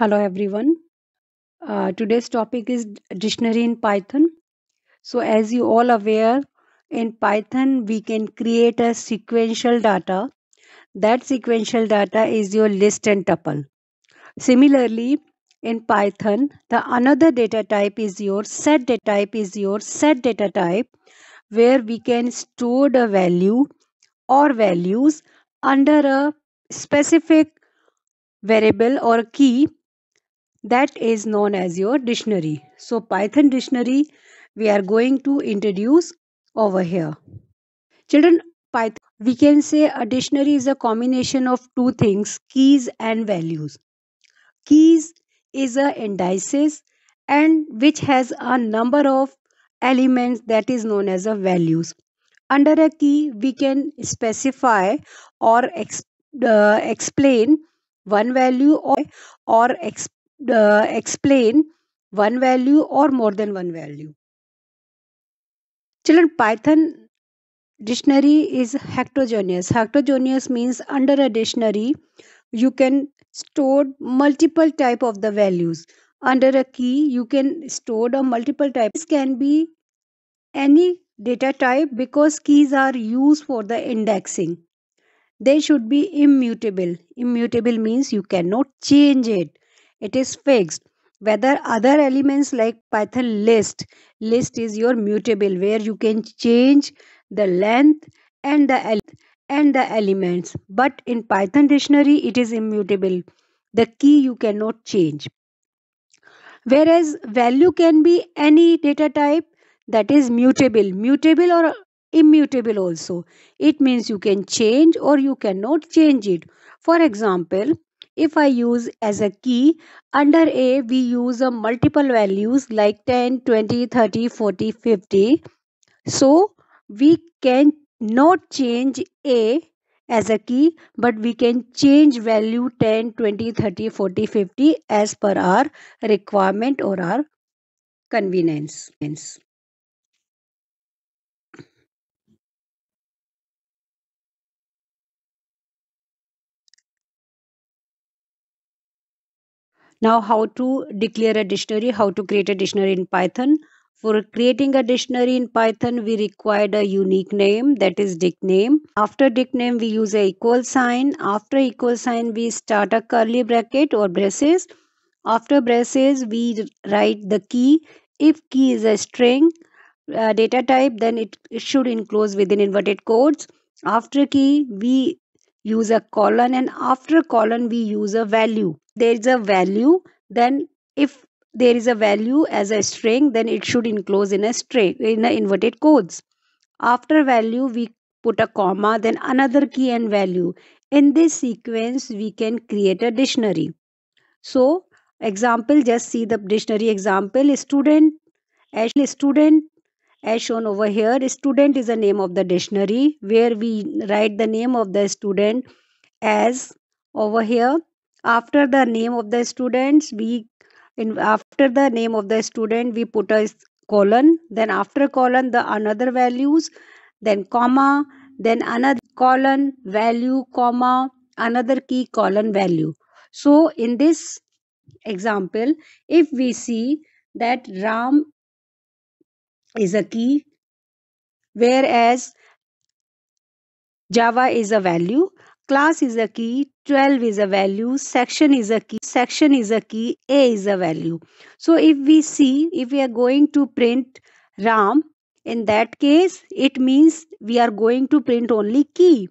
Hello everyone. Uh, today's topic is dictionary in Python. So as you all aware, in Python we can create a sequential data. That sequential data is your list and tuple. Similarly, in Python, the another data type is your set data type is your set data type where we can store the value or values under a specific variable or key that is known as your dictionary. So Python dictionary we are going to introduce over here. Children, Python, we can say a dictionary is a combination of two things, keys and values. Keys is a indices and which has a number of elements that is known as a values. Under a key, we can specify or exp, uh, explain one value or, or explain uh, explain one value or more than one value. Children, Python dictionary is heterogeneous. Heterogeneous means under a dictionary, you can store multiple type of the values. Under a key, you can store a multiple type. This can be any data type because keys are used for the indexing. They should be immutable. Immutable means you cannot change it it is fixed whether other elements like python list list is your mutable where you can change the length and the and the elements but in python dictionary it is immutable the key you cannot change whereas value can be any data type that is mutable mutable or immutable also it means you can change or you cannot change it for example if I use as a key, under A we use a uh, multiple values like 10, 20, 30, 40, 50. So we can not change A as a key but we can change value 10, 20, 30, 40, 50 as per our requirement or our convenience. Now how to declare a dictionary, how to create a dictionary in Python. For creating a dictionary in Python, we required a unique name that is dict name. After dict name, we use a equal sign. After equal sign, we start a curly bracket or braces. After braces, we write the key. If key is a string uh, data type, then it should enclose within inverted quotes. After key, we use a colon and after colon we use a value. There is a value then if there is a value as a string then it should enclose in a string in a inverted quotes. After value we put a comma then another key and value. In this sequence we can create a dictionary. So example just see the dictionary example student Actually, student as shown over here student is the name of the dictionary where we write the name of the student as over here after the name of the students we in after the name of the student we put a colon then after colon the another values then comma then another colon value comma another key colon value so in this example if we see that ram is a key, whereas Java is a value, class is a key, 12 is a value, section is a key, section is a key, A is a value. So if we see, if we are going to print Ram, in that case, it means we are going to print only key.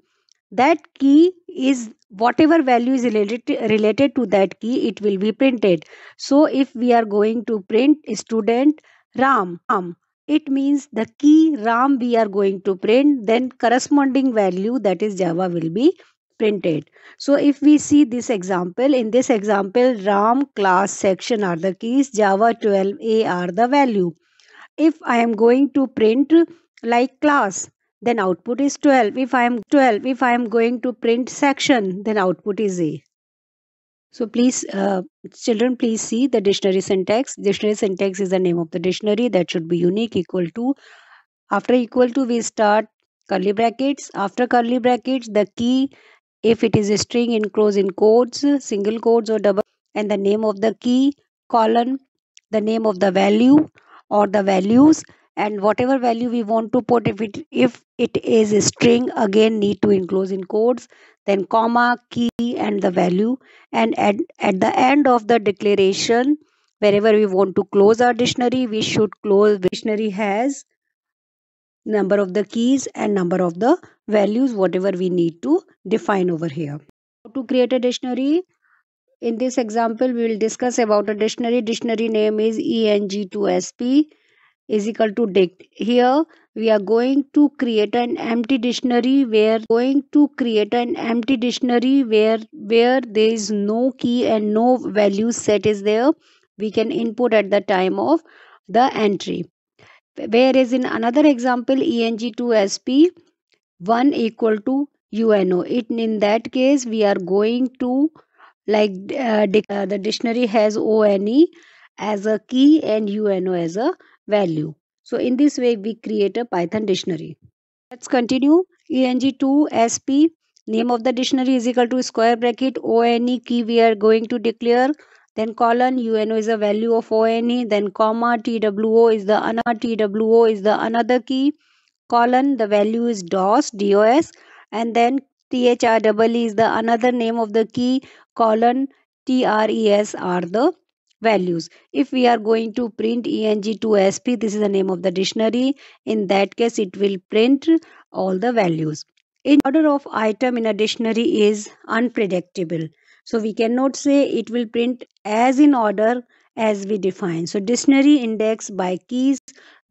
That key is whatever value is related, related to that key, it will be printed. So if we are going to print student Ram, Ram it means the key ram we are going to print then corresponding value that is java will be printed so if we see this example in this example ram class section are the keys java 12a are the value if i am going to print like class then output is 12 if i am 12 if i am going to print section then output is a so please, uh, children, please see the dictionary syntax. Dictionary syntax is the name of the dictionary that should be unique equal to. After equal to, we start curly brackets. After curly brackets, the key, if it is a string, enclosed in quotes, single quotes or double, and the name of the key, colon, the name of the value or the values, and whatever value we want to put if it if it is a string again need to enclose in quotes then comma key and the value and at, at the end of the declaration wherever we want to close our dictionary we should close dictionary has number of the keys and number of the values whatever we need to define over here to create a dictionary in this example we will discuss about a dictionary dictionary name is eng2sp is equal to dict. Here we are going to create an empty dictionary where going to create an empty dictionary where where there is no key and no value set is there. We can input at the time of the entry. Whereas in another example eng2sp 1 equal to uno. It in that case we are going to like uh, uh the dictionary has one as a key and uno as a value. So in this way we create a Python dictionary. Let's continue. ENG2SP name of the dictionary is equal to square bracket ONE key we are going to declare. Then colon UNO is a value of ONE. Then comma TWO is the another TWO is the another key. Colon the value is DOS DOS and then THREE is the another name of the key colon TRES are the values. If we are going to print ENG to SP, this is the name of the dictionary. In that case, it will print all the values. In order of item in a dictionary is unpredictable. So we cannot say it will print as in order as we define. So dictionary index by keys,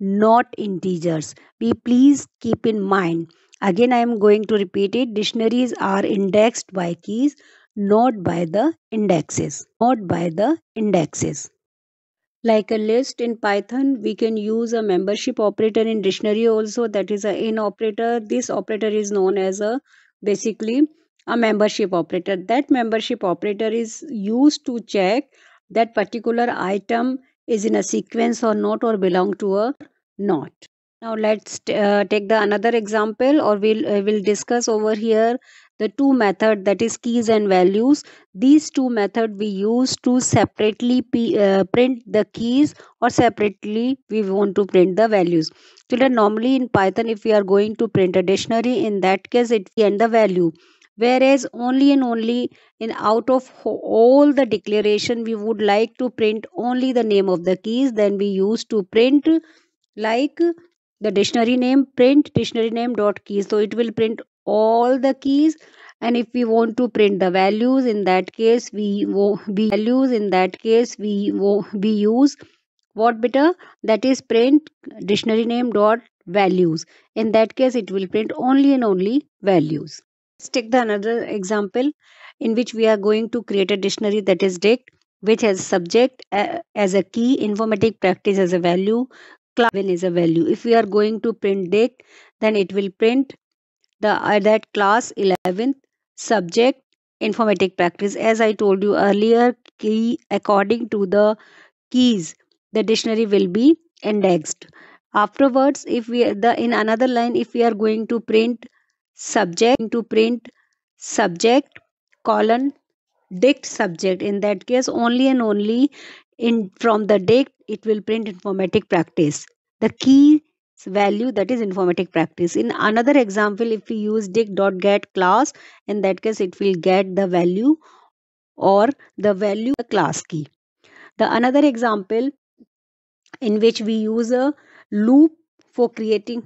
not integers. We please keep in mind. Again, I am going to repeat it. Dictionaries are indexed by keys, not by the indexes not by the indexes like a list in python we can use a membership operator in dictionary also that is a in operator this operator is known as a basically a membership operator that membership operator is used to check that particular item is in a sequence or not or belong to a not now let's uh, take the another example or we'll uh, we'll discuss over here the two method that is keys and values these two method we use to separately uh, print the keys or separately we want to print the values children normally in python if we are going to print a dictionary in that case it and the value whereas only and only in out of all the declaration we would like to print only the name of the keys then we use to print like the dictionary name print dictionary name dot keys so it will print all the keys and if we want to print the values in that case we we values in that case we we use what better that is print dictionary name dot values in that case it will print only and only values let's take the another example in which we are going to create a dictionary that is dict which has subject uh, as a key informatic practice as a value class is a value if we are going to print dict then it will print the uh, that class 11th subject informatic practice as i told you earlier key according to the keys the dictionary will be indexed afterwards if we the in another line if we are going to print subject to print subject colon dict subject in that case only and only in from the dict it will print informatic practice the key value that is informatic practice in another example if we use dig dot get class in that case it will get the value or the value the class key the another example in which we use a loop for creating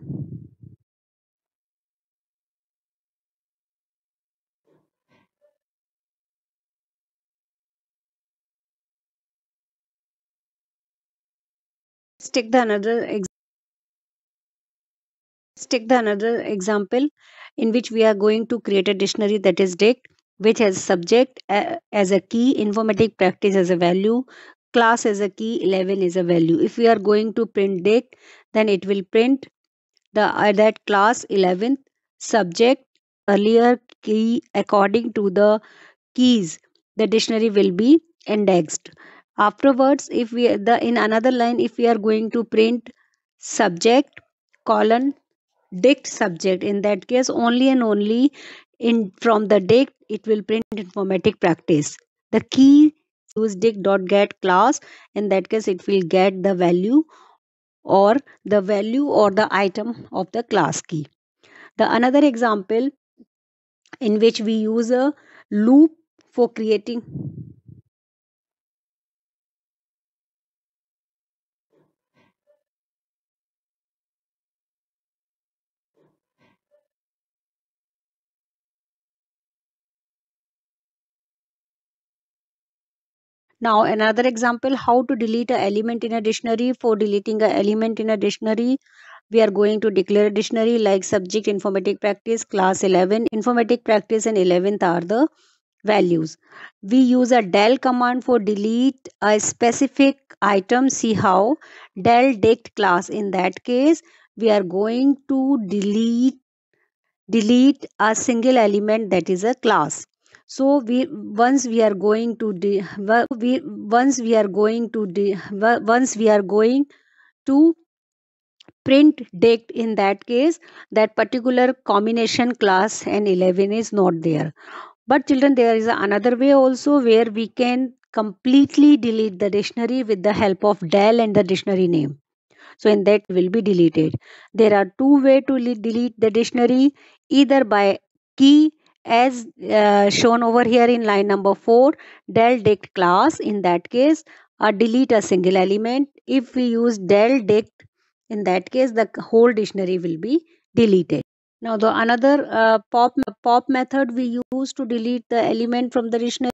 Let's take the another example take the another example in which we are going to create a dictionary that is dict which has subject uh, as a key informatic practice as a value class as a key 11 is a value if we are going to print dict then it will print the uh, that class 11 subject earlier key according to the keys the dictionary will be indexed afterwards if we the in another line if we are going to print subject colon dict subject in that case only and only in from the dict it will print informatic practice the key use dict dot get class in that case it will get the value or the value or the item of the class key the another example in which we use a loop for creating Now another example how to delete an element in a dictionary. For deleting an element in a dictionary, we are going to declare a dictionary like subject informatic practice class 11. Informatic practice and 11th are the values. We use a del command for delete a specific item. See how del dict class. In that case, we are going to delete delete a single element that is a class so we once we are going to de, we once we are going to de, once we are going to print date in that case that particular combination class and 11 is not there but children there is another way also where we can completely delete the dictionary with the help of del and the dictionary name so in that will be deleted there are two way to delete the dictionary either by key as uh, shown over here in line number 4 del dict class in that case uh, delete a single element if we use del dict in that case the whole dictionary will be deleted now the another uh, pop pop method we use to delete the element from the dictionary